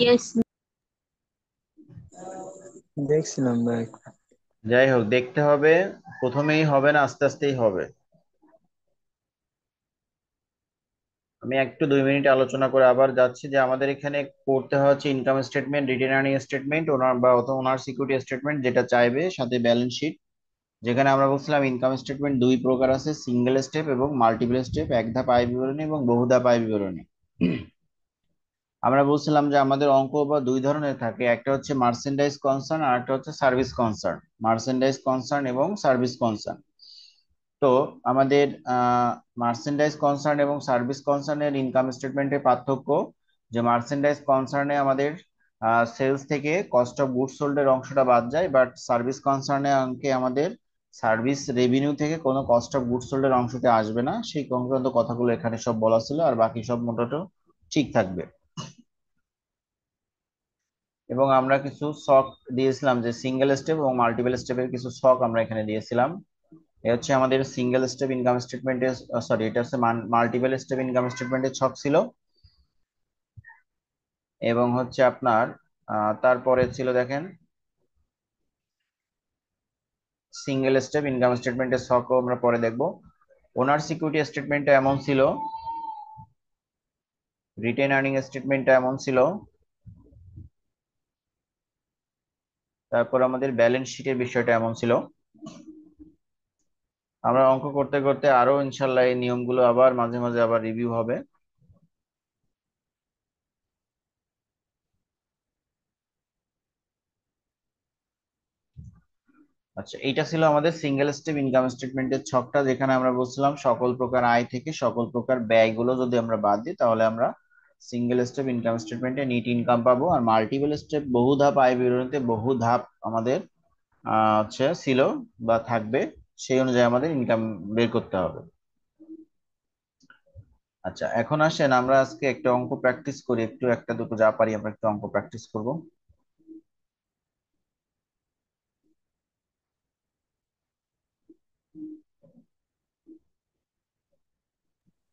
Yes দেখছিলাম ভাই যাই হোক দেখতে হবে প্রথমেই হবে না আস্তে আস্তেই হবে আমি একটু দুই মিনিট আলোচনা করে আবার যাচ্ছি যে আমাদের এখানে করতে হচ্ছে income statement retained earning statement owner বা অথবা ওনার সিকিউরিটি স্টেটমেন্ট যেটা চাইবে সাথে ব্যালেন্স শিট যেখানে আমরা বলছিলাম ইনকাম স্টেটমেন্ট দুই প্রকার আছে সিঙ্গেল স্টেপ এবং মাল্টিপল স্টেপ এক ধাপ আয় বিবরণী এবং বহু ধাপ আয় বিবরণী আমরা বলছিলাম যে আমাদের অঙ্ক বা দুই ধরনের থাকে একটা হচ্ছে মার্সেন্ডাইজ কনসার্ন আর একটা হচ্ছে সার্ভিস কনসার্ন মার্সেন্ডাইজ কনসার্ন এবং সার্ভিস কনসার্ন তো আমাদের মার্সেন্ডাইজ কনসার্ন এবং সার্ভিস কনসার্নের ইনকাম স্টেটমেন্টের পার্থক্য যে মার্সেন্ডাইজ কনসার্নে আমাদের সেলস থেকে কস্ট অফ গুডস সোল্ডের অংশটা বাদ যায় বাট সার্ভিস কনসার্নে অঙ্কে আমাদের সার্ভিস রেভিনিউ থেকে কোনো কস্ট অফ গুডস সোল্ডের অংশতে আসবে না সেই সংক্রান্ত কথাগুলো এখানে সব বলা ছিল আর বাকি সব মোটামুটি ঠিক থাকবে এবং আমরা কিছু শখ দিয়েছিলাম যে সিঙ্গেল স্টেপ এবং মাল্টিপল স্টেপের কিছু শখ আমরা এখানে দিয়েছিলাম এ হচ্ছে আমাদের সিঙ্গেল স্টেপ ইনকাম স্টেটমেন্টের সরি এটা হচ্ছে মাল্টিপল স্টেপ ইনকাম স্টেটমেন্টের ছক ছিল এবং হচ্ছে আপনার তারপরে ছিল দেখেন সিঙ্গেল স্টেপ ইনকাম স্টেটমেন্টের শকও আমরা পরে দেখব ওনার সিকিউরিটি স্টেটমেন্টটা এমন ছিল রিটেন আর্নিং স্টেটমেন্টটা এমন ছিল তারপর আমাদের ব্যালেন্স শিটের বিষয়টা এমন ছিল আমরা অঙ্ক করতে করতে আরো ইনশাল্লাহ এই নিয়মগুলো আবার মাঝে মাঝে আবার রিভিউ হবে আচ্ছা এইটা ছিল আমাদের সিঙ্গেল স্টেপ ইনকাম স্টেটমেন্টের ছকটা যেখানে আমরা বলছিলাম সকল প্রকার আয় থেকে সকল প্রকার ব্যয়গুলো যদি আমরা বাদ দিই তাহলে আমরা সিঙ্গেল স্টেপ ইনকাম স্টেটমেন্টে নিট ইনকাম পাবো আর মাল্টিপল স্টেপ বহু ধাপ আয় বিবরণীতে বহু ধাপ আমাদের হচ্ছে ছিল বা থাকবে সেই অনুযায়ী আমাদের ইনকাম বের করতে হবে আচ্ছা এখন আসেন আমরা আজকে একটা অঙ্ক প্র্যাকটিস করি একটু একটা দুটো যা পারি আমরা একটু অঙ্ক প্র্যাকটিস করব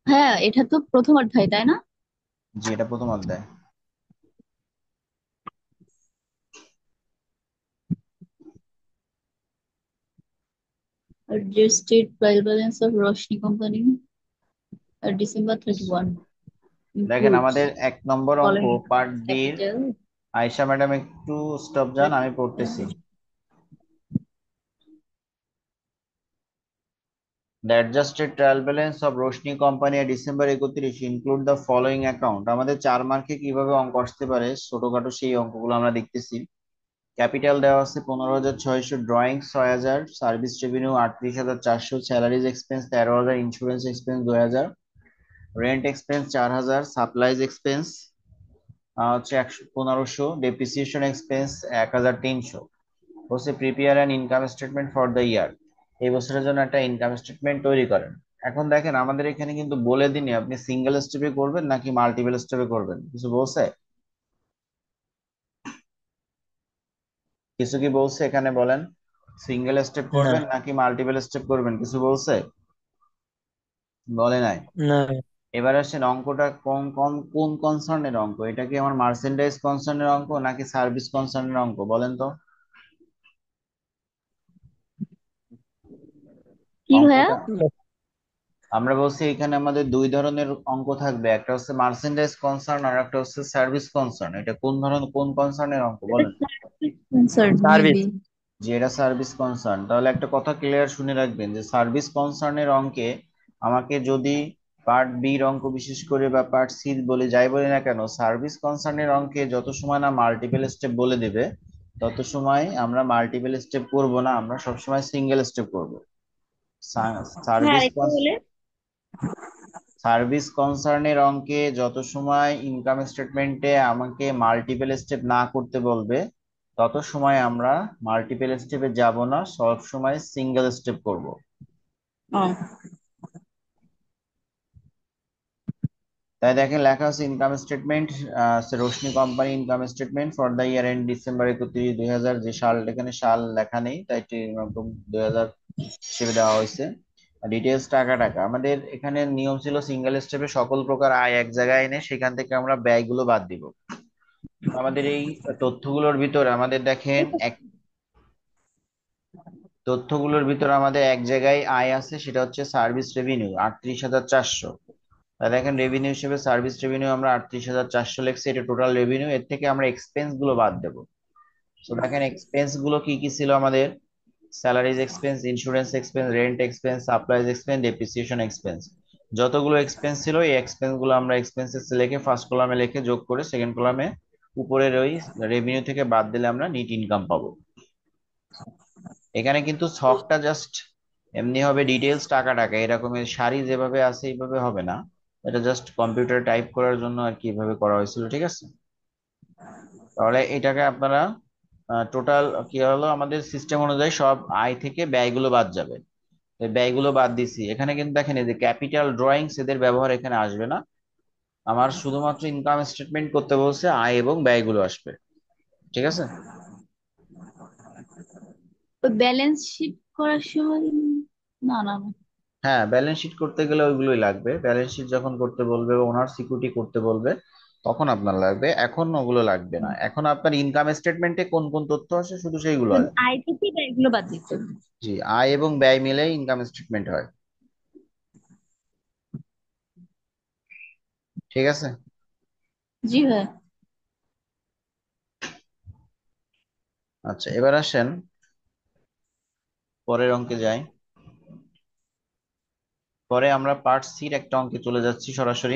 হ্যাঁ এটা তো প্রথম অধ্যায় তাই না জি এটা প্রথম অধ্যায় adjusted trial balance of Roshni company at December 31 দেখেন আমাদের এক নম্বর অঙ্ক পার্ট ডি আয়েশা ম্যাডাম একটু স্টপ যান আমি পড়তেছি the adjusted trial balance of Roshni company আর ডিসেম্বর একত্রিশ ইনক্লুড দ্য ফলোইং অ্যাকাউন্ট আমাদের চার মার্কে কিভাবে অঙ্ক আসতে পারে ছোটখাটো সেই অঙ্কগুলো আমরা দেখতেছি ক্যাপিটাল দেওয়া আছে পনেরো হাজার ছয়শো ড্রয়িং ছয় হাজার সার্ভিস রেভিনিউ আটত্রিশ হাজার চারশো স্যালারিজ এক্সপেন্স তেরো হাজার ইন্স্যুরেন্স এক্সপেন্স দু হাজার রেন্ট এক্সপেন্স চার হাজার সাপ্লাইজ এক্সপেন্স হচ্ছে একশো পনেরোশো ডেপ্রিসিয়েশন এক্সপেন্স এক হাজার তিনশো হচ্ছে prepare and income statement for the year এই বছরের জন্য একটা ইনকাম স্টেটমেন্ট তৈরি করেন এখন দেখেন আমাদের এখানে কিন্তু বলে দিনে আপনি সিঙ্গেল স্টেপে করবেন নাকি মাল্টিপল স্টেপে করবেন কিছু বলছে কিছু কি বলছে এখানে বলেন সিঙ্গেল স্টেপ করবেন নাকি মাল্টিপল স্টেপ করবেন কিছু বলছে বলে নাই এবার আসেন অঙ্কটা কোন কোন কোন কনসার্নের অঙ্ক এটা কি আমার মার্চেন্ডাইজ কনসার্নের অঙ্ক নাকি সার্ভিস কনসার্নের অঙ্ক বলেন তো কি ভাইয়া আমরা বলছি এখানে আমাদের দুই ধরনের অঙ্ক থাকবে একটা হচ্ছে মার্চেন্ডাইজ কনসার্ন আর একটা হচ্ছে সার্ভিস কনসার্ন এটা কোন ধরনের কোন কনসার্নের অঙ্ক বলেন কনসার্ন সার্ভিস যে এটা সার্ভিস কনসার্ন তাহলে একটা কথা ক্লিয়ার শুনে রাখবেন যে সার্ভিস কনসার্নের অঙ্কে আমাকে যদি পার্ট বি অঙ্ক বিশেষ করে বা পার্ট সি বলে যাই বলি না কেন সার্ভিস কনসার্নের অঙ্কে যত সময় না মাল্টিপল স্টেপ বলে দেবে তত সময় আমরা মাল্টিপল স্টেপ করব না আমরা সবসময় সিঙ্গেল স্টেপ করব হ্যাঁ, সার্ভিস কনসার্নের অঙ্কে যত সময় ইনকাম স্টেটমেন্টে আমাকে মাল্টিপেল স্টেপ না করতে বলবে তত সময় আমরা মাল্টিপেল স্টেপে যাব না সব সময় সিঙ্গেল স্টেপ করব তাই দেখেন লেখা আছে income statement Roshni company income statement for the year end December একত্রিশ দুই হাজার যে সাল এখানে সাল লেখা নেই তাই দুই হাজার হিসেবে দেওয়া হয়েছে ডিটেলস টাকা টাকা আমাদের এখানে নিয়ম ছিল সিঙ্গেল স্টেপে সকল প্রকার আয় এক জায়গায় এনে সেখান থেকে আমরা ব্যয়গুলো বাদ দিব আমাদের এই তথ্যগুলোর ভিতর আমাদের দেখেন এক তথ্যগুলোর ভিতর আমাদের এক জায়গায় আয় আছে সেটা হচ্ছে সার্ভিস রেভিনিউ আটত্রিশ হাজার চারশো দেখেন রেভিনিউ হিসেবে সার্ভিস রেভিনিউ আমরা আটত্রিশ হাজার চারশো লেখছি এটা টোটাল রেভিনিউ এর থেকে আমরা এক্সপেন্স গুলো বাদ দেবো তো দেখেন এক্সপেন্স গুলো কি কি ছিল আমাদের salaries expense insurance expense rent expense supplies expense depreciation expense যতগুলো এক্সপেন্স ছিল এই এক্সপেন্সগুলো আমরা এক্সপেন্সেস লিখে ফার্স্ট কলামে লিখে যোগ করে সেকেন্ড কলামে উপরের ওই রেভিনিউ থেকে বাদ দিলে আমরা নিট ইনকাম পাবো এখানে কিন্তু ছকটা জাস্ট এমনি হবে ডিটেলস টাকা টাকা এরকম সারি যেভাবে আছে এইভাবে হবে না এটা জাস্ট কম্পিউটার টাইপ করার জন্য আর কি এভাবে করা হয়েছিল ঠিক আছে তাহলে এটাকে আপনারা টোটাল কি হলো আমাদের সিস্টেম অনুযায়ী সব আয় থেকে ব্যয়গুলো বাদ যাবে ব্যয়গুলো বাদ দিছি এখানে কিন্তু দেখেন এই যে ক্যাপিটাল ড্রয়িংস এদের ব্যবহার এখানে আসবে না আমার শুধুমাত্র ইনকাম স্টেটমেন্ট করতে বলছে আয় এবং ব্যয়গুলো আসবে ঠিক আছে ব্যালেন্স শীট করার সময় না না হ্যাঁ ব্যালেন্স শিট করতে গেলে ওইগুলোই লাগবে ব্যালেন্স শিট যখন করতে বলবে ওনার সিকিউরিটি করতে বলবে তখন আপনার লাগবে এখন ওগুলো লাগবে না এখন আপনার ইনকাম স্টেটমেন্টে কোন কোন তথ্য আছে শুধু সেইগুলো আয় ব্যয়গুলো বাদ দিতে জি আয় এবং ব্যয় মিলে ইনকাম স্টেটমেন্ট হয় ঠিক আছে জি আচ্ছা এবার আসেন পরের অঙ্কে যাই পরে আমরা পার্ট সির একটা অঙ্কে চলে যাচ্ছি সরাসরি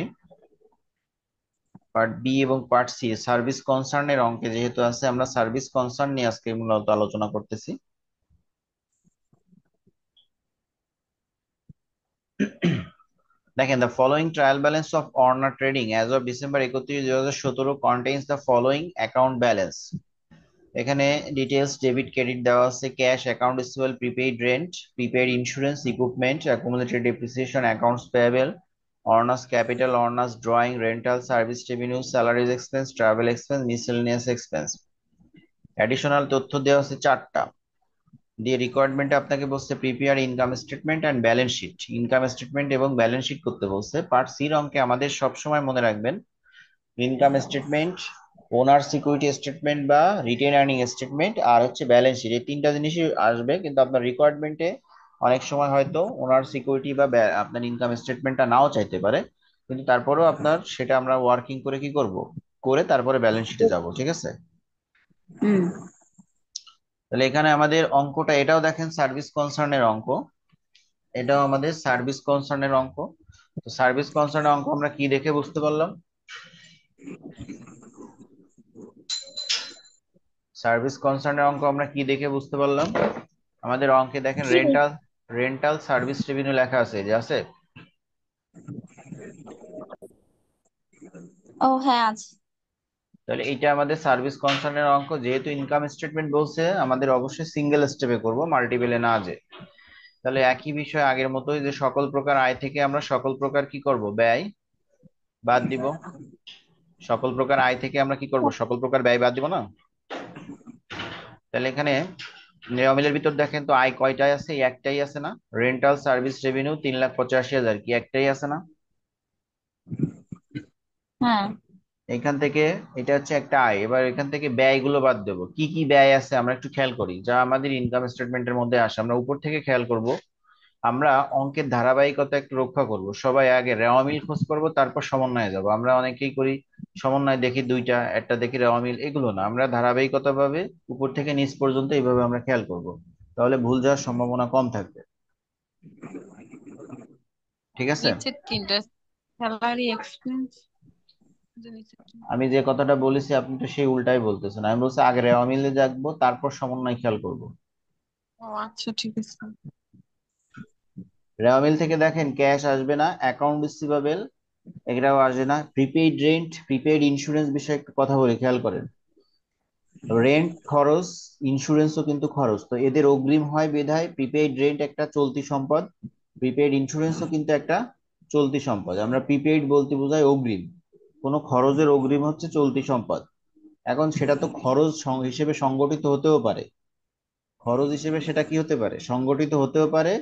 পার্ট বি এবং পার্ট সি সার্ভিস কনসার্নের অঙ্কে যেহেতু আছে আমরা সার্ভিস কনসার্ন নিয়ে আজকে মূলত আলোচনা করতেছি দেখেন the following trial balance of owner trading as of December একত্রিশ দুই হাজার সতেরো contains the following account balance এখানে ডিটেলস ডেবিট ক্রেডিট দেওয়া আছে cash account receivable prepaid rent prepaid insurance equipment accumulated depreciation accounts payable owner's capital owner's drawing rental service revenue salaries expense travel expense miscellaneous expense additional তথ্য দেওয়া আছে চারটা দিয়ে রিকোয়ারমেন্টে আপনাকে বলছে prepare income statement and balance sheet income statement এবং balance sheet করতে বলছে পার্ট সির অঙ্কে আমাদের সবসময় মনে রাখবেন income statement owner security statement বা রিটেন আর্নিং স্টেটমেন্ট আর হচ্ছে ব্যালেন্স শিট এই তিনটা জিনিসই আসবে কিন্তু আপনার রিকোয়ারমেন্টে অনেক সময় হয়তো ওনার সিকিউরিটি বা আপনার ইনকাম স্টেটমেন্টটা নাও চাইতে পারে কিন্তু তারপরেও আপনার সেটা আমরা ওয়ার্কিং করে কি করব করে তারপরে ব্যালেন্স শিটে যাব ঠিক আছে তাহলে এখানে আমাদের অঙ্কটা এটাও দেখেন সার্ভিস কনসার্নের অঙ্ক এটাও আমাদের সার্ভিস কনসার্নের অঙ্ক তো সার্ভিস কনসার্নের অঙ্ক আমরা কি দেখে বুঝতে পারলাম সার্ভিস কনসার্নের অঙ্ক আমরা কি দেখে বুঝতে পারলাম আমাদের অঙ্কে দেখেন রেন্টাল রেন্টাল সার্ভিস রেভিনিউ লেখা আছে যে আছে ও হ্যাঁ আছে তাহলে এটা আমাদের সার্ভিস কনসার্নের অঙ্ক যেহেতু ইনকাম স্টেটমেন্ট বলছে আমাদের অবশ্যই সিঙ্গেল স্টেপে করব মাল্টিপেলে না যে তাহলে একই বিষয় আগের মতোই যে সকল প্রকার আয় থেকে আমরা সকল প্রকার কি করব ব্যয় বাদ দিব সকল প্রকার আয় থেকে আমরা কি করব সকল প্রকার ব্যয় বাদ দিব না তাহলে এখানে রেওমিলের ভিতর দেখেন তো আয় কয়টাই আছে একটাই আছে না রেন্টাল সার্ভিস রেভিনিউ তিন লাখ পঁচাশি হাজার কি একটাই আছে না হ্যাঁ এখান থেকে এটা হচ্ছে একটা আয় এবার এখান থেকে ব্যয়গুলো বাদ দেবো কি কি ব্যয় আছে আমরা একটু খেয়াল করি যা আমাদের ইনকাম স্টেটমেন্টের মধ্যে আসে আমরা উপর থেকে খেয়াল করব আমরা অঙ্কের ধারাবাহিকতা একটু রক্ষা করব সবাই আগে রেওয়া মিল খোঁজ করবো তারপর সমন্বয়ে যাব আমরা অনেকেই করি সমন্বয় দেখি দুইটা একটা দেখি রেওয়া মিল এগুলো না আমরা ধারাবাহিকতা ভাবে উপর থেকে নিচ পর্যন্ত এইভাবে আমরা খেয়াল করব তাহলে ভুল যাওয়ার সম্ভাবনা কম থাকবে ঠিক আছে আমি যে কথাটা বলেছি আপনি তো সেই উল্টাই বলতেছেন আমি বলছি আগে রেওয়া মিলে যাকবো তারপর সমন্বয় খেয়াল করব ও আচ্ছা ঠিক আছে রেওয়ামিল থেকে দেখেন ক্যাশ আসবে না অ্যাকাউন্ট রিসিভেবল এটাও আসবে না প্রিপেইড রেন্ট প্রিপেইড ইন্স্যুরেন্স বিষয়ে একটু কথা বলি খেয়াল করেন রেন্ট খরচ ইন্স্যুরেন্সও কিন্তু খরচ তো এদের অগ্রিম হয় বিধায় প্রিপেইড রেন্ট একটা চলতি সম্পদ প্রিপেইড ইন্স্যুরেন্সও কিন্তু একটা চলতি সম্পদ আমরা প্রিপেইড বলতে বোঝাই অগ্রিম কোনো খরচের অগ্রিম হচ্ছে চলতি সম্পদ এখন সেটা তো খরচ হিসেবে সংগঠিত হতেও পারে খরচ হিসেবে সেটা কি হতে পারে সংগঠিত হতেও পারে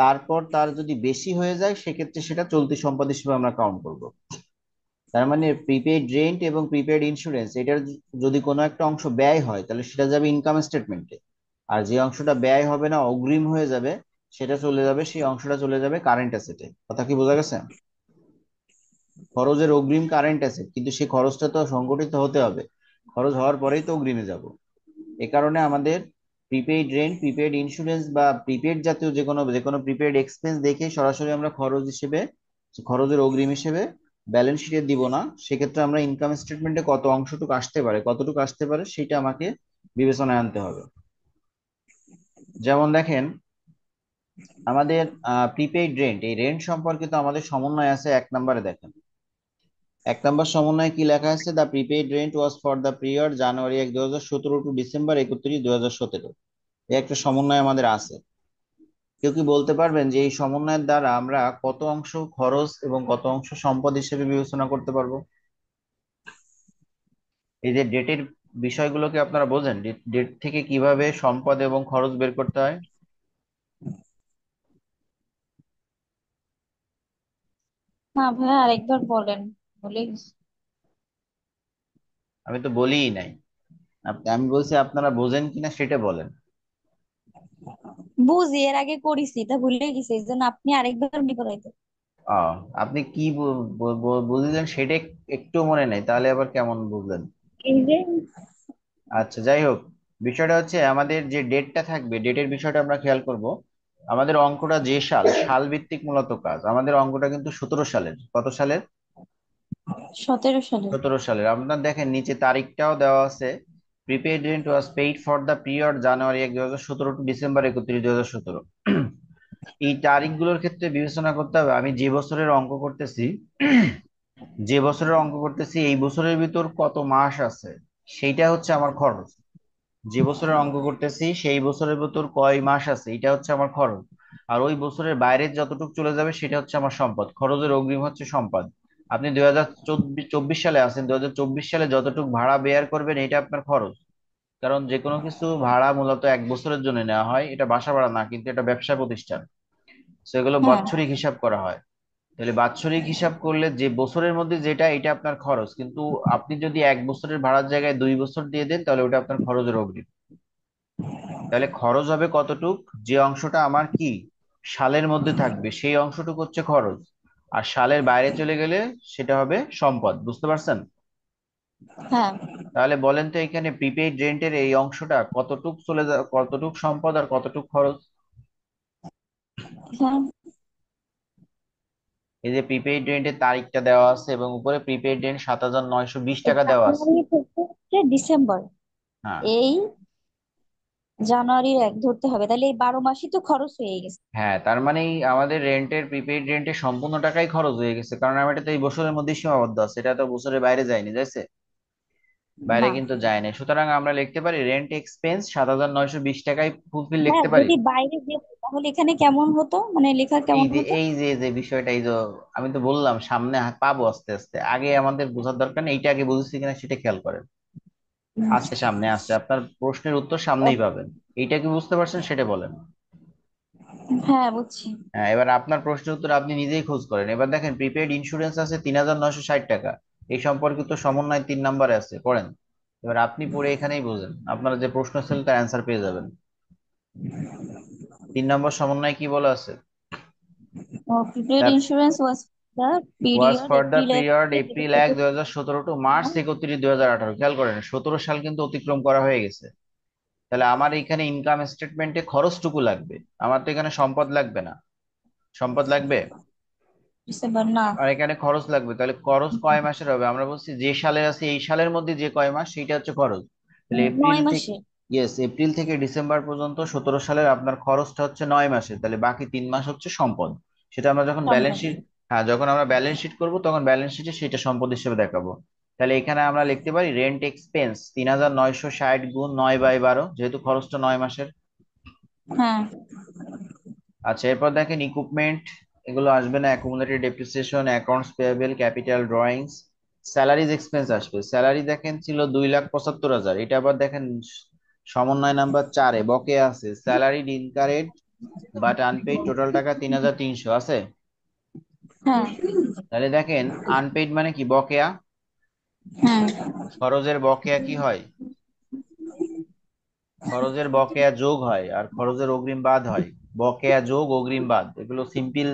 তারপর তার যদি বেশি হয়ে যায় সেক্ষেত্রে সেটা চলতি সম্পদ হিসেবে আমরা কাউন্ট করব তার মানে প্রিপেড রেন্ট এবং প্রিপেড ইন্স্যুরেন্স এটার যদি কোনো একটা অংশ ব্যয় হয় তাহলে সেটা যাবে ইনকাম স্টেটমেন্টে আর যে অংশটা ব্যয় হবে না অগ্রিম হয়ে যাবে সেটা চলে যাবে সেই অংশটা চলে যাবে কারেন্ট অ্যাসেটে কথা কি বোঝা গেছে খরচের অগ্রিম কারেন্ট অ্যাসেট কিন্তু সেই খরচটা তো সংগঠিত হতে হবে খরচ হওয়ার পরেই তো অগ্রিমে যাব এ কারণে আমাদের প্রিপেড রেন্ট প্রিপেড ইন্স্যুরেন্স বা প্রিপেড জাতীয় যে কোনো যে কোনো প্রিপেড এক্সপেন্স দেখে সরাসরি আমরা খরচ হিসেবে খরচের অগ্রিম হিসেবে ব্যালেন্স শিটে দিব না সেক্ষেত্রে আমরা ইনকাম স্টেটমেন্টে কত অংশটুকু আসতে পারে কতটুকু আসতে পারে সেটা আমাকে বিবেচনায় আনতে হবে যেমন দেখেন আমাদের প্রিপেইড রেন্ট এই রেন্ট সম্পর্কিত আমাদের সমন্বয় আছে এক নম্বরে দেখেন এক নম্বর সমন্বয়ে কি লেখা আছে the prepaid rent was for the period January এক দু হাজার সতেরো টু ডিসেম্বর একত্রিশ দুই হাজার সতেরো এই একটা সমন্বয় আমাদের আছে কেউ কি বলতে পারবেন যে এই সমন্বয়ের দ্বারা আমরা কত অংশ খরচ এবং কত অংশ সম্পদ হিসেবে বিবেচনা করতে পারবো এই যে ডেটের বিষয়গুলোকে আপনারা বোঝেন ডেট থেকে কিভাবে সম্পদ এবং খরচ বের করতে হয় হ্যাঁ ভাই আরেকবার বলেন আমি তো বলিই নাই আমি বলছি আপনারা বোঝেন কিনা সেটা বলেন বুঝি এর আগে করিছি তা ভুলে গেছি এই জন্য আপনি আরেকবার মনে আপনি কি বুঝলেন সেটা একটু মনে নেই তাহলে আবার কেমন বুঝলেন আচ্ছা যাই হোক বিষয়টা হচ্ছে আমাদের যে ডেটটা থাকবে ডেটের বিষয়টা আমরা খেয়াল করব আমাদের অঙ্কটা যে সাল সাল ভিত্তিক মূলত কাজ আমাদের অঙ্কটা কিন্তু সতেরো সালের কত সালের সতেরো সালে সতেরো সালের আপনার দেখেন নিচে তারিখটাও দেওয়া আছে prepaid rent was paid for the period January এক দুই হাজার সতেরো টু ডিসেম্বর একত্রিশ দুই হাজার সতেরো এই তারিখগুলোর ক্ষেত্রে বিবেচনা করতে হবে আমি যে বছরের অঙ্ক করতেছি যে বছরের অঙ্ক করতেছি এই বছরের ভিতর কত মাস আছে সেইটা হচ্ছে আমার খরচ যে বছরের অঙ্ক করতেছি সেই বছরের ভিতর কয় মাস আছে এটা হচ্ছে আমার খরচ আর ওই বছরের বাইরে যতটুকু চলে যাবে সেটা হচ্ছে আমার সম্পদ খরচের অগ্রিম হচ্ছে সম্পদ আপনি দুই হাজার চব্বিশ সালে আছেন দুই হাজার চব্বিশ সালে যতটুকু ভাড়া বেয়ার করবেন এটা আপনার খরচ কারণ যে কোনো কিছু ভাড়া মূলত এক বছরের জন্য নেওয়া হয় এটা বাসা ভাড়া না কিন্তু এটা ব্যবসা প্রতিষ্ঠান সেগুলো হ্যাঁ। বাৎসরিক হিসাব করা হয় তাহলে বাৎসরিক হিসাব করলে যে বছরের মধ্যে যেটা এটা আপনার খরচ কিন্তু আপনি যদি এক বছরের ভাড়ার জায়গায় দুই বছর দিয়ে দেন তাহলে ওটা আপনার খরচের অগ্রিম তাহলে খরচ হবে কতটুক যে অংশটা আমার কি সালের মধ্যে থাকবে সেই অংশটুকু হচ্ছে খরচ আর সালের বাইরে চলে গেলে সেটা হবে সম্পদ বুঝতে পারছেন হ্যাঁ তাহলে বলেন তো এখানে প্রিপেইড রেন্টের এই অংশটা কতটুক চলে যা কতটুক সম্পদ আর কতটুক খরচ হ্যাঁ এই যে প্রিপেইড রেন্টের তারিখটা দেওয়া আছে এবং উপরে প্রিপেইড রেন্ট সাত হাজার নয়শো বিশ টাকা দেওয়া আছে ডিসেম্বর হ্যাঁ এই জানুয়ারির এক ধরতে হবে তাহলে এই বারো মাসই তো খরচ হয়ে গেছে হ্যাঁ তার মানে আমাদের রেন্টের প্রিপেইড রেন্টের সম্পূর্ণ টাকাই খরচ হয়ে গেছে কারণ আমার এটা তো এই বছরের মধ্যেই সীমাবদ্ধ আছে এটা তো বছরের বাইরে যায়নি যাইছে বাইরে না কিন্তু যায় সুতরাং আমরা লিখতে পারি রেন্ট এক্সপেন্স সাত হাজার নয়শো বিশ টাকায় ফুলফিল হ্যাঁ লিখতে পারি যদি বাইরে যেত তাহলে এখানে কেমন হতো মানে লেখা এই কেমন যে হতো এই যে যে বিষয়টা এই যে আমি তো বললাম সামনে পাবো আস্তে আস্তে আগে আমাদের বোঝার দরকার নেই এটা আগে বুঝেছি কিনা সেটা খেয়াল করেন আছে সামনে আছে আপনার প্রশ্নের উত্তর সামনেই পাবেন এইটা কি বুঝতে পারছেন সেটা বলেন হ্যাঁ বুঝছি হ্যাঁ এবার আপনার প্রশ্নের উত্তর আপনি নিজেই খোঁজ করেন এবার দেখেন প্রিপেড ইন্স্যুরেন্স আছে তিন হাজার নয়শো ষাট টাকা এই সম্পর্কিত সমন্বয় তিন নম্বরে আছে পড়েন এবার আপনি পড়ে এখানেই বুঝেন আপনারা যে প্রশ্ন ছিল তার অ্যান্সার পেয়ে যাবেন তিন নম্বর সমন্বয় কি বলা আছে prepaid insurance was the for period for the এক দুই হাজার সতেরো টু মার্চ একত্রিশ দুই হাজার আঠারো খেয়াল করেন সতেরো সাল কিন্তু অতিক্রম করা হয়ে গেছে তাহলে আমার এখানে ইনকাম স্টেটমেন্টে খরচটুকু লাগবে আমার তো এখানে সম্পদ লাগবে না সম্পদ লাগবে না আর এখানে খরচ লাগবে তাহলে খরচ কয় মাসের হবে আমরা বলছি যে সালের আছে এই সালের মধ্যে যে কয় মাস সেটা হচ্ছে খরচ তাহলে এপ্রিল নয় থেকে মাসে ইয়েস এপ্রিল থেকে ডিসেম্বর পর্যন্ত সতেরো সালের আপনার খরচটা হচ্ছে নয় মাসে তাহলে বাকি তিন মাস হচ্ছে সম্পদ সেটা আমরা যখন ব্যালেন্স সম্পদ। শিট হ্যাঁ যখন আমরা ব্যালেন্স শিট করবো তখন ব্যালেন্স শিটে সেটা সম্পদ হিসেবে দেখাবো তাহলে এখানে আমরা লিখতে পারি রেন্ট এক্সপেন্স তিন হাজার নয়শো ষাট গুণ নয় বাই বারো যেহেতু খরচটা নয় মাসের হ্যাঁ আচ্ছা এরপর দেখেন ইকুইপমেন্ট এগুলো আসবে না accumulated depreciation accounts payable capital drawings salaries expense আসবে স্যালারি দেখেন ছিল দুই লাখ পঁচাত্তর হাজার এটা আবার দেখেন সমন্বয় নাম্বার চারে বকে আছে salary incurred but unpaid total টাকা তিন হাজার তিনশো আছে হ্যাঁ। তাহলে দেখেন আনপেইড মানে কি বকেয়া হ্যাঁ। খরচের বকেয়া কি হয় খরচের বকেয়া যোগ হয় আর খরচের অগ্রিম বাদ হয় বকেয়া যোগ অগ্রিম বাদ এগুলো সিম্পল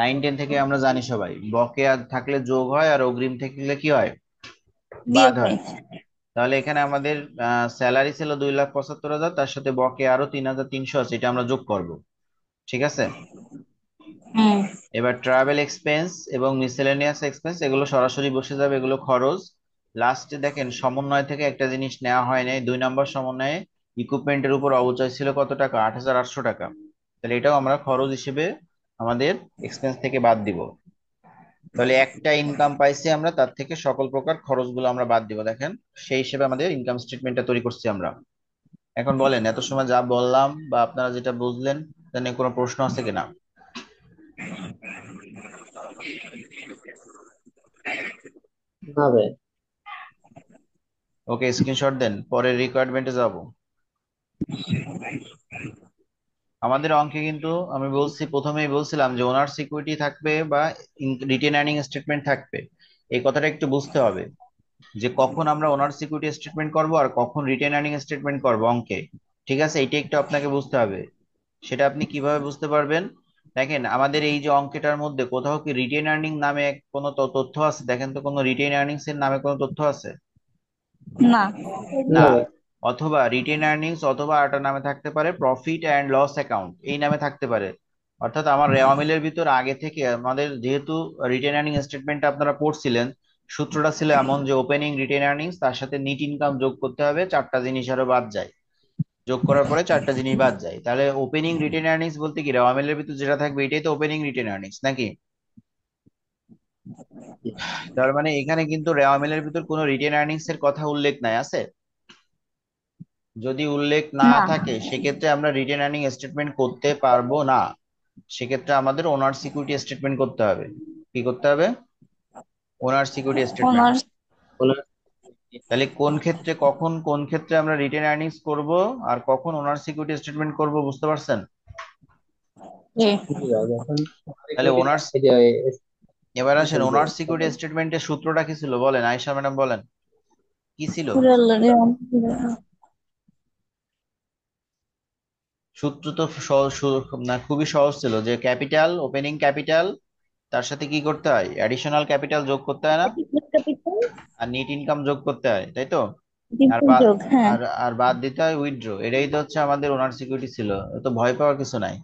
নাইন টেন থেকে আমরা জানি সবাই বকেয়া থাকলে যোগ হয় আর অগ্রিম থাকলে কি হয় বাদ হয় তাহলে এখানে আমাদের স্যালারি ছিল দুই লাখ পঁচাত্তর হাজার তার সাথে বকেয়া আরো তিন হাজার তিনশো আছে এটা আমরা যোগ করব ঠিক আছে এবার ট্রাভেল এক্সপেন্স এবং মিসেলেনিয়াস এক্সপেন্স এগুলো সরাসরি বসে যাবে এগুলো খরচ লাস্টে দেখেন সমন্বয় থেকে একটা জিনিস নেওয়া হয় নাই দুই নম্বর সমন্বয়ে ইকুইপমেন্টের উপর অবচয় ছিল কত টাকা আট হাজার আটশো টাকা তাহলে এটাও আমরা খরচ হিসেবে আমাদের এক্সপেন্স থেকে বাদ দিব তাহলে একটা ইনকাম পাইছি আমরা তার থেকে সকল প্রকার খরচগুলো আমরা বাদ দিব দেখেন সেই হিসেবে আমাদের ইনকাম স্টেটমেন্টটা তৈরি করছি আমরা এখন বলেন এত সময় যা বললাম বা আপনারা যেটা বুঝলেন তা নিয়ে কোনো প্রশ্ন আছে কিনা ওকে স্ক্রিনশট দেন পরে রিকোয়ারমেন্টে যাব আমাদের অঙ্কে কিন্তু আমি বলছি প্রথমেই বলছিলাম যে ওনার সিকিউরিটি থাকবে বা রিটেন আর্নিং স্টেটমেন্ট থাকবে এই কথাটা একটু বুঝতে হবে যে কখন আমরা ওনার সিকিউরিটি স্টেটমেন্ট করব আর কখন রিটেন আর্নিং স্টেটমেন্ট করব অঙ্কে ঠিক আছে এইটা একটু আপনাকে বুঝতে হবে সেটা আপনি কিভাবে বুঝতে পারবেন দেখেন আমাদের এই যে অঙ্কটার মধ্যে কোথাও কি রিটেন আর্নিং নামে কোনো তথ্য আছে দেখেন তো কোনো রিটেন আর্নিংস এর নামে কোনো তথ্য আছে না না অথবা রিটেন আর্নিংস অথবা আরেকটা নামে থাকতে পারে প্রফিট অ্যান্ড লস অ্যাকাউন্ট এই নামে থাকতে পারে অর্থাৎ আমার রেওয়ামিলের ভিতর আগে থেকে আমাদের যেহেতু রিটেন আর্নিং স্টেটমেন্টটা আপনারা পড়ছিলেন সূত্রটা ছিল এমন যে ওপেনিং রিটেন আর্নিংস তার সাথে নিট ইনকাম যোগ করতে হবে চারটা জিনিস আরো বাদ যায় যোগ করার পরে চারটা জিনিস বাদ যায় তাহলে ওপেনিং রিটেন আর্নিংস বলতে কি র এর ভিতর যেটা থাকবে এটাই তো ওপেনিং রিটেন আর্নিংস নাকি তার মানে এখানে কিন্তু রেওয়ামেলের ভিতর কোনো রিটেন আর্নিংস এর কথা উল্লেখ নাই আছে যদি উল্লেখ না থাকে সেক্ষেত্রে আমরা রিটেন আর্নিং স্টেটমেন্ট করতে পারবো না সেক্ষেত্রে আমাদের ওনার সিকিউরিটি স্টেটমেন্ট করতে হবে কি করতে হবে ওনার সিকিউরিটি স্টেটমেন্ট ওনার তাহলে কোন ক্ষেত্রে কখন কোন ক্ষেত্রে আমরা রিটেন আর্নিংস করব আর কখন ওনার সিকিউরিটি স্টেটমেন্ট করব বুঝতে পারছেন তাহলে ওনার এবার আসেন ওনার সিকিউরিটি স্টেটমেন্টের সূত্রটা কি ছিল বলেন আয়েশা ম্যাডাম বলেন কি ছিল সূত্র তো না খুবই সহজ ছিল যে ক্যাপিটাল ওপেনিং ক্যাপিটাল তার সাথে কি করতে হয় অ্যাডিশনাল ক্যাপিটাল যোগ করতে হয় না আর নেট ইনকাম যোগ করতে হয় তাই তো আর বাদ হ্যাঁ। আর আর বাদ দিতে হয় উইথড্র এটাই তো হচ্ছে আমাদের ওনার সিকিউরিটি ছিল তো ভয় পাওয়ার কিছু নাই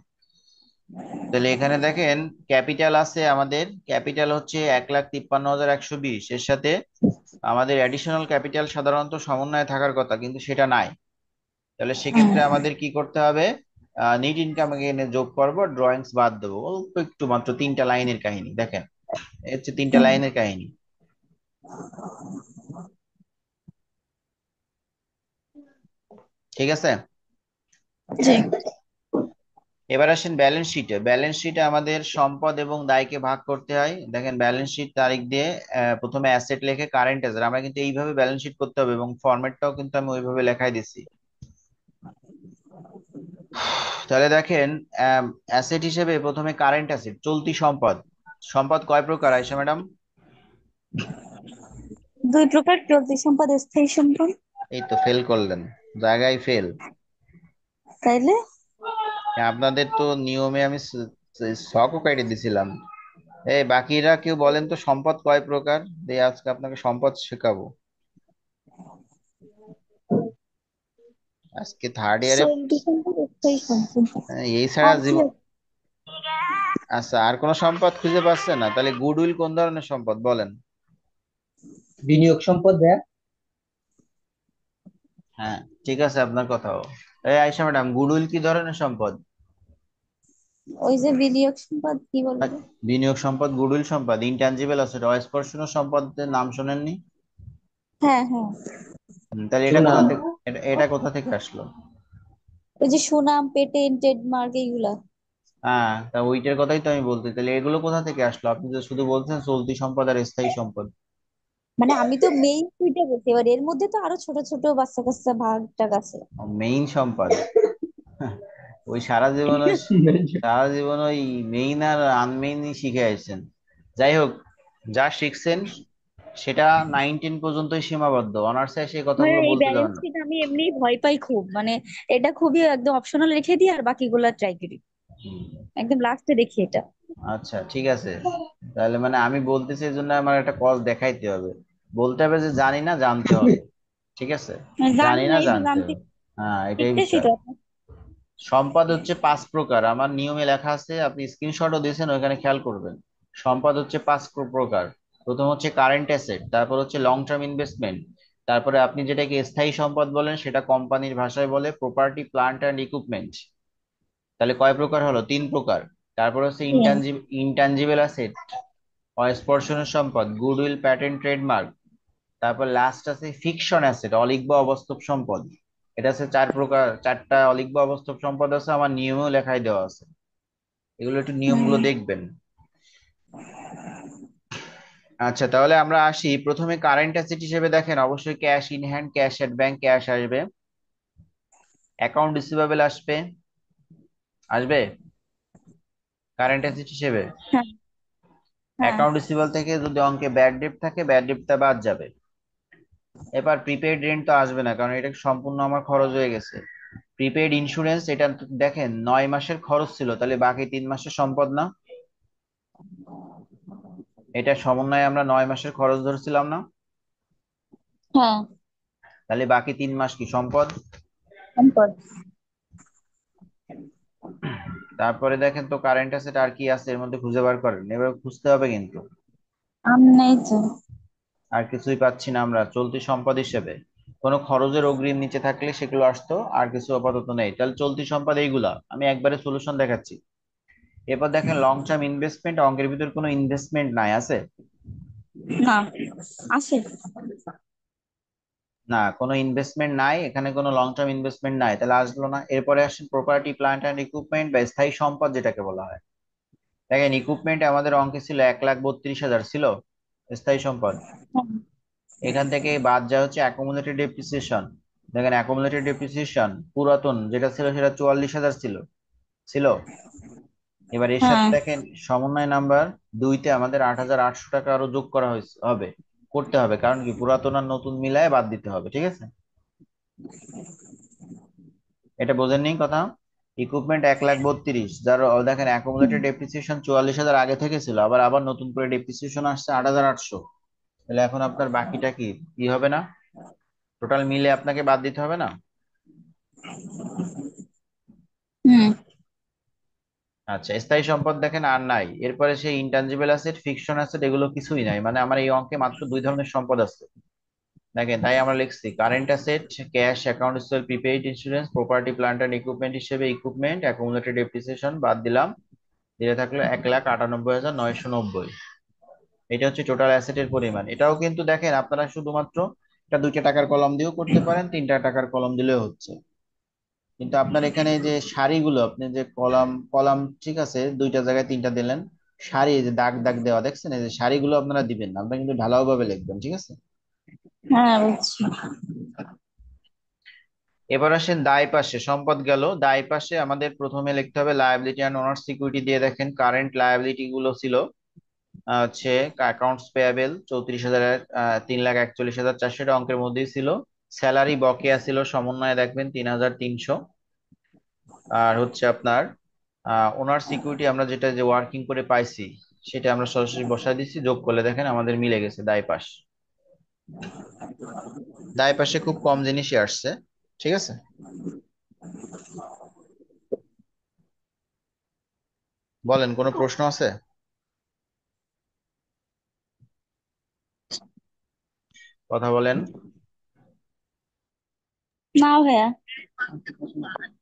তাহলে এখানে দেখেন ক্যাপিটাল আছে আমাদের ক্যাপিটাল হচ্ছে এক লাখ তিপ্পান্ন হাজার একশো বিশ এর সাথে আমাদের অ্যাডিশনাল ক্যাপিটাল সাধারণত সমন্বয়ে থাকার কথা কিন্তু সেটা নাই তাহলে সেক্ষেত্রে হ্যাঁ। আমাদের কি করতে হবে নেট ইনকাম এখানে যোগ করবো ড্রয়িংস বাদ দেবো অল্প একটু মাত্র তিনটা লাইনের কাহিনী দেখেন হচ্ছে তিনটা লাইনের কাহিনী ঠিক আছে এবার আসেন ব্যালেন্স শিটে ব্যালেন্স শিটে আমাদের সম্পদ এবং দায়কে ভাগ করতে হয় দেখেন ব্যালেন্স শিট তারিখ দিয়ে প্রথমে অ্যাসেট লেখে কারেন্ট অ্যাসেট আমরা কিন্তু এইভাবে ব্যালেন্স শিট করতে হবে এবং ফরম্যাটটাও কিন্তু আমি ওইভাবে লেখাই দিছি তাহলে দেখেন অ্যাসেট হিসেবে প্রথমে কারেন্ট অ্যাসেট চলতি সম্পদ সম্পদ কয় প্রকার আছে ম্যাডাম দুই প্রকার চলতি সম্পদ স্থায়ী সম্পদ এই তো ফেল করলেন জায়গায় ফেল তাইলে আপনাদের তো নিয়মে আমি শখ কাটে দিছিলাম এই বাকিরা কেউ বলেন তো সম্পদ কয় প্রকার দিয়ে আজকে আপনাকে সম্পদ শেখাবো আজকে থার্ড ইয়ারে এই ছাড়া জীবন আচ্ছা আর কোন সম্পদ খুঁজে পাচ্ছে না তাহলে গুডউইল কোন ধরনের সম্পদ বলেন বিনিয়োগ সম্পদ ভাইয়া হ্যাঁ ঠিক আছে আপনার কথাও এই আয়েশা ম্যাডাম গুডউইল কি ধরনের সম্পদ ওই যে বিনিয়োগ সম্পদ কি বলবো বিনিয়োগ সম্পদ গুডউইল সম্পদ ইনট্যানজিবল অ্যাসেট অস্পর্শনীয় সম্পদের নাম শোনেননি হ্যাঁ হ্যাঁ তাহলে এটা কোথা থেকে এটা এটা কোথা থেকে আসলো ওই যে সুনাম পেটেন্ট ট্রেডমার্ক এইগুলা হ্যাঁ তা ওইটার কথাই তো আমি বলতে তাহলে এগুলো কোথা থেকে আসলো আপনি তো শুধু বলছেন চলতি সম্পদ আর স্থায়ী সম্পদ মানে আমি তো মেইন সুইটা বলছি এবার এর মধ্যে তো আরো ছোট ছোট বাচ্চা কাচ্চা ভাগ টাগ আছে মেইন সম্পদ ওই সারা জীবন সারা জীবন ওই মেইন আর আনমেইনই শিখে আসছেন যাই হোক যা শিখছেন সেটা নাইনটিন পর্যন্তই সীমাবদ্ধ অনার্সে এসে কথাগুলো হ্যাঁ, বলতে পারেন আমি এমনি ভয় পাই খুব মানে এটা খুবই একদম অপশনাল রেখে দিই আর বাকিগুলো ট্রাই করি একদম লাস্টে দেখি এটা আচ্ছা ঠিক আছে তাহলে মানে আমি বলতেছি জন্য আমার একটা কজ দেখাইতে হবে বলতে হবে যে জানি না জানতে হবে ঠিক আছে হ্যাঁ, জানি না জানতে হবে হ্যাঁ এটাই বিষয় সম্পদ হচ্ছে পাঁচ প্রকার আমার নিয়মে লেখা আছে আপনি স্ক্রিনশটও দিয়েছেন ওইখানে খেয়াল করবেন সম্পদ হচ্ছে পাঁচ প্রকার প্রথম হচ্ছে কারেন্ট অ্যাসেট তারপর হচ্ছে লং টার্ম ইনভেস্টমেন্ট তারপরে আপনি যেটাকে স্থায়ী সম্পদ বলেন সেটা কোম্পানির ভাষায় বলে প্রপার্টি প্লান্ট অ্যান্ড ইকুইপমেন্ট তাহলে কয় প্রকার হলো তিন প্রকার তারপর হচ্ছে ইনটানজিবল অ্যাসেট অস্পর্শনীয় সম্পদ গুডউইল প্যাটেন্ট ট্রেডমার্ক তারপর লাস্ট আছে ফিকশন অ্যাসেট অলিগ্ব অবস্তব সম্পদ এটা আছে চার প্রকার চারটা অলিগ্ব অবস্তব সম্পদ আছে আমার নিয়মেও লেখাই দেওয়া আছে এগুলো একটু নিয়মগুলো দেখবেন আচ্ছা তাহলে আমরা আসি প্রথমে কারেন্ট অ্যাসেট হিসেবে দেখেন অবশ্যই cash in hand cash at bank cash আসবে অ্যাকাউন্ট রিসিভেবল আসবে আসবে কারেন্ট অ্যাসেট হিসেবে অ্যাকাউন্ট হ্যাঁ। রিসিভেবল থেকে যদি অঙ্কে ব্যাড ডেট থাকে ব্যাড ডেটটা বাদ যাবে এবার প্রিপেড রেন্ট তো আসবে না কারণ এটা সম্পূর্ণ আমার খরচ হয়ে গেছে প্রিপেড ইন্স্যুরেন্স এটা দেখেন নয় মাসের খরচ ছিল তাহলে বাকি তিন মাসের সম্পদ না এটা সমন্বয়ে আমরা নয় মাসের খরচ ধরছিলাম না হ্যাঁ তাহলে বাকি তিন মাস কি সম্পদ সম্পদ তারপরে দেখেন তো কারেন্ট আছে আর কি আছে এর মধ্যে খুঁজে বার করেন এবার খুঁজতে হবে কিন্তু আম নাই তো আর কিছুই পাচ্ছি না আমরা চলতি সম্পদ হিসেবে কোনো খরচের অগ্রিম নিচে থাকলে সেগুলো আসতো আর কিছু আপাতত নেই তাহলে চলতি সম্পদ এইগুলা আমি একবারে সলিউশন দেখাচ্ছি এরপর দেখেন লং টার্ম ইনভেস্টমেন্ট অঙ্কের ভিতর কোনো ইনভেস্টমেন্ট নাই আছে না আছে না কোনো ইনভেস্টমেন্ট নাই এখানে কোনো লং টার্ম ইনভেস্টমেন্ট নাই তাহলে আসলো না এরপরে আসেন প্রপার্টি প্ল্যান্ট অ্যান্ড ইকুইপমেন্ট বা স্থায়ী সম্পদ যেটাকে বলা হয় দেখেন ইকুইপমেন্ট আমাদের অঙ্কে ছিল এক লাখ বত্রিশ হাজার ছিল স্থায়ী সম্পদ হ্যাঁ। এখান থেকে বাদ যা হচ্ছে অ্যাকুমুলেটেড ডেপ্রিসিয়েশন দেখেন অ্যাকুমুলেটেড ডেপ্রিসিয়েশন পুরাতন যেটা ছিল সেটা চুয়াল্লিশ হাজার ছিল ছিল এবার এর সাথে হ্যাঁ। দেখেন সমন্বয় নাম্বার দুইতে আমাদের আট হাজার আটশো টাকা আরো যোগ করা হয়েছে হবে করতে হবে কারণ কি পুরাতন আর নতুন মিলায় বাদ দিতে হবে ঠিক আছে এটা বোঝেননি কথা ইকুইপমেন্ট এক লাখ বত্রিশ যার দেখেন অ্যাকুমুলেটেড ডেপ্রিসিয়েশন চুয়াল্লিশ হাজার আগে থেকে ছিল আবার আবার নতুন করে ডেপ্রিসিয়েশন আসছে আট হাজার আটশো তাহলে এখন আপনার বাকিটা কি কি হবে না টোটাল মিলে আপনাকে বাদ দিতে হবে না আচ্ছা স্থায়ী সম্পদ দেখেন আর নাই এরপরে সেই ইনটানজিবল অ্যাসেট ফিকশন অ্যাসেট এগুলো কিছুই নাই মানে আমার এই অঙ্কে মাত্র দুই ধরনের সম্পদ আছে দেখেন তাই আমরা লিখছি current asset cash account receivable prepaid insurance property plant and equipment হিসেবে ইকুইপমেন্ট অ্যাকুমুলেটেড ডেপ্রিসিয়েশন বাদ দিলাম দিয়ে থাকলো এক লাখ আটানব্বই হাজার নয়শো নব্বই এটা হচ্ছে টোটাল অ্যাসেটের পরিমাণ এটাও কিন্তু দেখেন আপনারা শুধুমাত্র এটা দুইটা টাকার কলম দিয়েও করতে পারেন তিনটা টাকার কলম দিলেও হচ্ছে কিন্তু আপনার এখানে যে সারিগুলো আপনি যে কলাম কলাম ঠিক আছে দুইটা জায়গায় তিনটা দিলেন সারি যে দাগ দাগ দেওয়া দেখছেন এই যে সারিগুলো আপনারা দিবেন না আপনারা কিন্তু ঢালাও ভাবে লিখবেন ঠিক আছে হ্যাঁ এবার আসেন দায় পাশে সম্পদ গেল দায় পাশে আমাদের প্রথমে লিখতে হবে লায়াবিলিটি অ্যান্ড ওনার সিকিউরিটি দিয়ে দেখেন কারেন্ট লায়াবিলিটি গুলো ছিল হচ্ছে অ্যাকাউন্টস পেয়াবেল চৌত্রিশ হাজার তিন লাখ একচল্লিশ হাজার চারশো টাকা অঙ্কের মধ্যেই ছিল স্যালারি বকেয়া ছিল সমন্বয়ে দেখবেন তিন হাজার তিনশো আর হচ্ছে আপনার ওনার সিকিউরিটি আমরা যেটা যে ওয়ার্কিং করে পাইছি সেটা আমরা সরাসরি বসায় দিচ্ছি যোগ করলে দেখেন আমাদের মিলে গেছে দায় পাশ দায় পাশে খুব কম জিনিসই আসছে ঠিক আছে বলেন কোনো প্রশ্ন আছে কথা বলেন না ভাইয়া